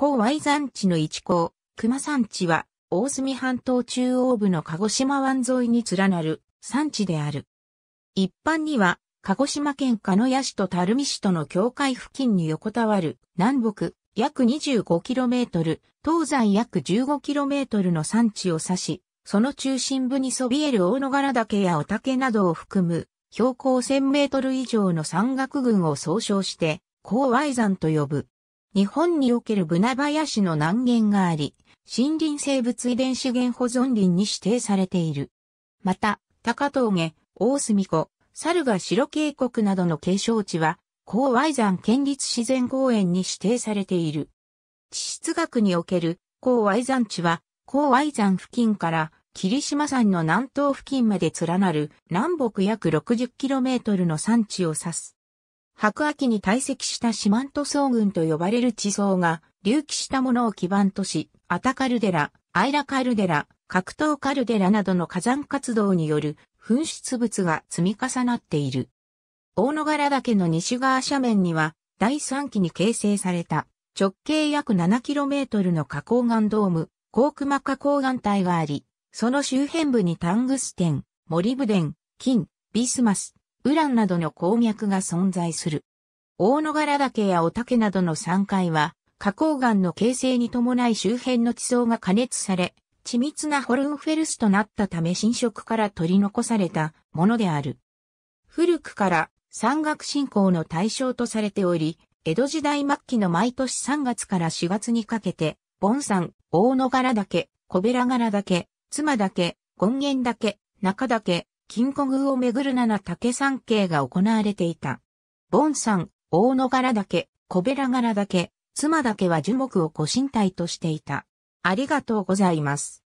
高 Y 山地の一高、熊山地は、大隅半島中央部の鹿児島湾沿いに連なる山地である。一般には、鹿児島県鹿屋市と垂水市との境界付近に横たわる南北約 25km、東西約 15km の山地を指し、その中心部にそびえる大野柄岳やお竹などを含む、標高1000メートル以上の山岳群を総称して、高 Y 山と呼ぶ。日本におけるブナ林の南限があり、森林生物遺伝資源保存林に指定されている。また、高峠、大隅湖、猿が白渓谷などの景勝地は、高矮山県立自然公園に指定されている。地質学における高矮山地は、高矮山付近から霧島山の南東付近まで連なる南北約 60km の山地を指す。白亜紀に堆積した四万十層群と呼ばれる地層が隆起したものを基盤とし、アタカルデラ、アイラカルデラ、格闘カルデラなどの火山活動による噴出物が積み重なっている。大野柄岳の西側斜面には第3期に形成された直径約 7km の花崗岩ドーム、高熊花崗岩帯があり、その周辺部にタングステン、モリブデン、金、ビスマス、ウランなどの鉱脈が存在する。大野柄岳やおケなどの山塊は、花崗岩の形成に伴い周辺の地層が加熱され、緻密なホルンフェルスとなったため侵食から取り残されたものである。古くから山岳信仰の対象とされており、江戸時代末期の毎年3月から4月にかけて、盆山、大野柄岳、小べら柄岳、妻岳、権現岳、中岳、金庫宮をめぐる七竹山系が行われていた。盆山、大野柄岳、小べら柄岳、妻岳は樹木を古身体としていた。ありがとうございます。